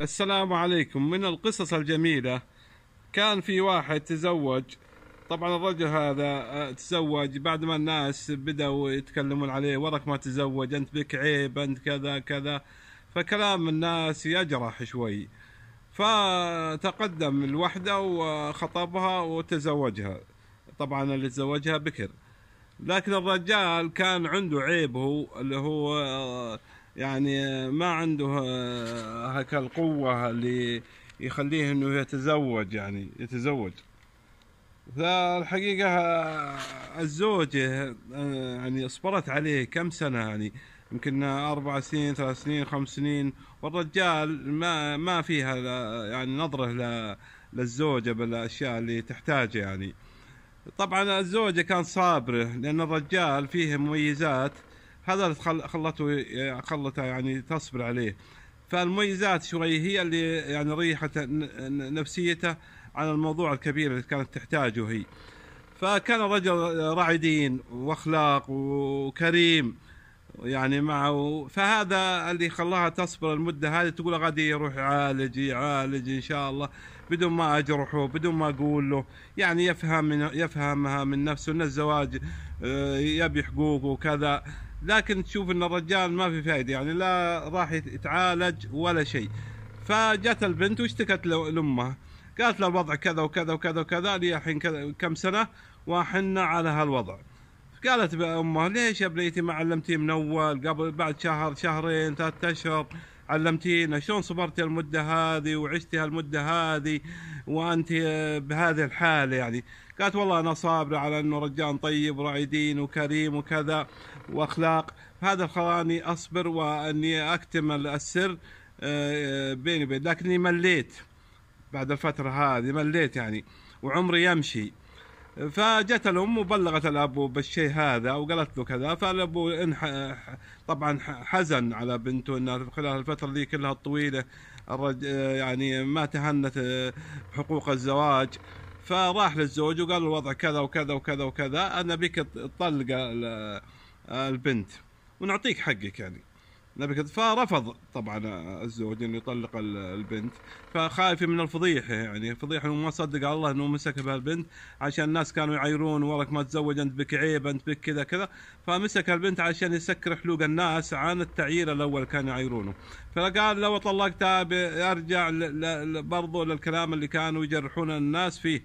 السلام عليكم من القصص الجميلة كان في واحد تزوج طبعا الرجل هذا آه، تزوج بعد ما الناس بدأوا يتكلمون عليه ورك ما تزوج أنت بك عيب أنت كذا كذا فكلام الناس يجرح شوي فتقدم الوحدة وخطبها وتزوجها طبعا اللي تزوجها بكر لكن الرجال كان عنده عيب هو اللي هو آه، يعني ما عنده هكا القوة اللي يخليه انه يتزوج يعني يتزوج فالحقيقة الزوجة يعني صبرت عليه كم سنة يعني يمكن أربع سنين ثلاث سنين خمس سنين والرجال ما ما فيها يعني نظرة للزوجة بالأشياء اللي تحتاجها يعني طبعا الزوجة كان صابرة لأن الرجال فيه مميزات هذا اللي خلته يعني خلته يعني تصبر عليه فالمميزات شوي هي اللي يعني ريحت نفسيته على الموضوع الكبير اللي كانت تحتاجه هي فكان الرجل راعي دين واخلاق وكريم يعني معه فهذا اللي خلاها تصبر المده هذه تقول غادي يروح يعالج يعالج ان شاء الله بدون ما اجرحه بدون ما اقول له يعني يفهم من يفهمها من نفسه ان الزواج آه، يبي حقوقه وكذا لكن تشوف ان الرجال ما في فائده يعني لا راح يتعالج ولا شيء فجت البنت واشتكت لامها قالت له الوضع كذا وكذا وكذا وكذا لي الحين كم سنه واحنا على هالوضع قالت امها ليش يا بنيتي ما علمتي من اول قبل بعد شهر شهرين ثلاثة اشهر علمتينا شلون صبرتي المده هذه وعشتي هالمده هذه وانت بهذه الحاله يعني قالت والله انا صابره على انه رجال طيب وراعي دين وكريم وكذا واخلاق هذا خلاني اصبر واني اكتم السر آه، بيني وبين لكني مليت بعد الفتره هذه مليت يعني وعمري يمشي فجت الام وبلغت الابو بالشيء هذا وقالت له كذا فالابو انح... طبعا حزن على بنته انها خلال الفتره ذي كلها الطويله الرج... يعني ما تهنت بحقوق آه، الزواج فراح للزوج وقال الوضع كذا وكذا وكذا وكذا انا بك تطلق البنت ونعطيك حقك يعني نبي كذا فرفض طبعا الزوج انه يطلق البنت فخايفه من الفضيحه يعني فضيحه انه ما صدق على الله انه مسك بهالبنت عشان الناس كانوا يعايرون وراك ما تزوج انت بك عيب انت بك كذا كذا فمسك البنت عشان يسكر حلوق الناس عن التعيير الاول كانوا يعايرونه فقال لو طلقتها ارجع برضه للكلام اللي كانوا يجرحون الناس فيه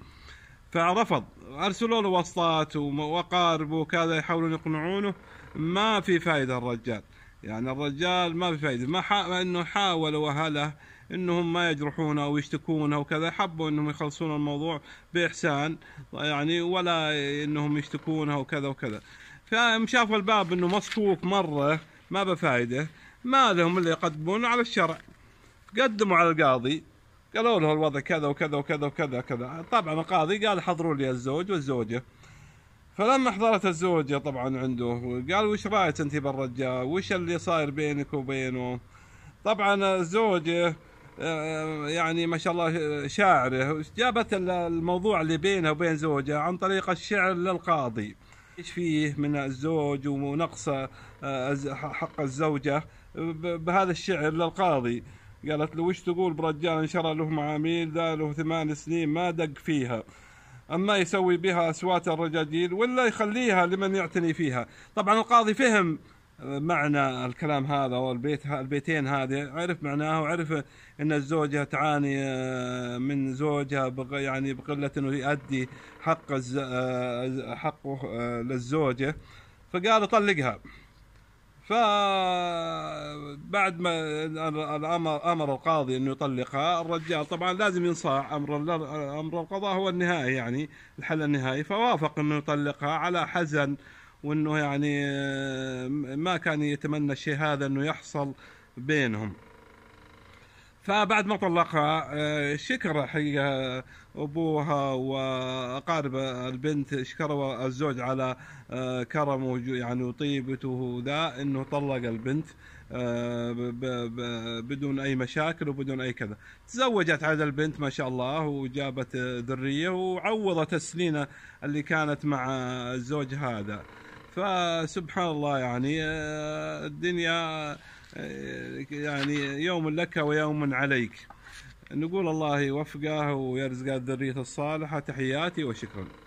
فرفض ارسلوا له وسطات واقاربه وكذا يحاولون يقنعونه ما في فائده الرجال يعني الرجال ما في فايده ما حا... انه حاولوا اهله انهم ما يجرحونه او يشتكونه وكذا حبوا انهم يخلصون الموضوع باحسان يعني ولا انهم يشتكونه وكذا وكذا فهم شافوا الباب انه مصكوك مره ما بفائده ما لهم اللي يقدمون على الشرع قدموا على القاضي قالوا له الوضع كذا وكذا وكذا وكذا كذا طبعا القاضي قال حضروا لي الزوج والزوجه فلما حضرت الزوجة طبعا عنده قال وش رايك انت بالرجال وش اللي صاير بينك وبينه طبعا الزوجة آه، يعني ما شاء الله شاعره جابت الموضوع اللي بينها وبين زوجها عن طريق الشعر للقاضي ايش فيه من الزوج ونقص آه، حق الزوجه بهذا الشعر للقاضي قالت له وش تقول برجال انشرى له معاميل ذا له ثمان سنين ما دق فيها اما يسوي بها اسوات الرجاجيل ولا يخليها لمن يعتني فيها طبعا القاضي فهم معنى الكلام هذا والبيت البيتين هذه عرف معناه وعرف ان الزوجه تعاني آه، من زوجها يعني بقله انه يؤدي حق آه، حقه آه، للزوجه فقال طلقها فبعد ما الامر امر القاضي انه يطلقها الرجال طبعا لازم ينصاع امر امر القضاء هو النهائي يعني الحل النهائي فوافق انه يطلقها على حزن وانه يعني ما كان يتمنى الشيء هذا انه يحصل بينهم فبعد ما طلقها آه، شكر حقيقه ابوها واقارب البنت شكروا الزوج على آه، كرمه يعني وطيبته وذا انه طلق البنت آه، بدون اي مشاكل وبدون اي كذا تزوجت عاد البنت ما شاء الله وجابت ذريه وعوضت السنين اللي كانت مع الزوج هذا فسبحان الله يعني الدنيا يعني يوم لك ويوم عليك نقول الله يوفقه ويرزقه الذرية الصالحة تحياتي وشكرا